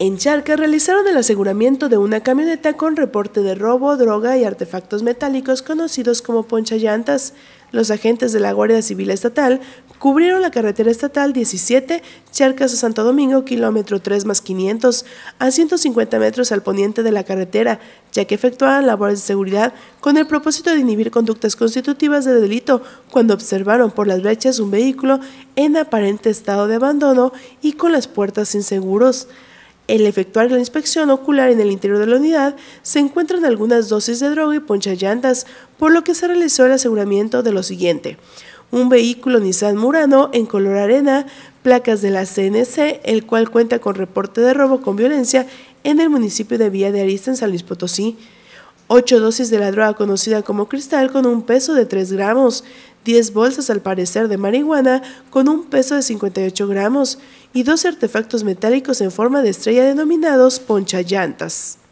En Charca realizaron el aseguramiento de una camioneta con reporte de robo, droga y artefactos metálicos conocidos como ponchallantas. Los agentes de la Guardia Civil Estatal cubrieron la carretera estatal 17 Charcas a Santo Domingo, kilómetro 3 más 500, a 150 metros al poniente de la carretera, ya que efectuaban labores de seguridad con el propósito de inhibir conductas constitutivas de delito cuando observaron por las brechas un vehículo en aparente estado de abandono y con las puertas inseguros. El efectuar la inspección ocular en el interior de la unidad, se encuentran algunas dosis de droga y ponchallantas, por lo que se realizó el aseguramiento de lo siguiente. Un vehículo Nissan Murano en color arena, placas de la CNC, el cual cuenta con reporte de robo con violencia en el municipio de Villa de Arista en San Luis Potosí. Ocho dosis de la droga conocida como cristal con un peso de 3 gramos, 10 bolsas al parecer de marihuana con un peso de 58 gramos y dos artefactos metálicos en forma de estrella denominados ponchallantas.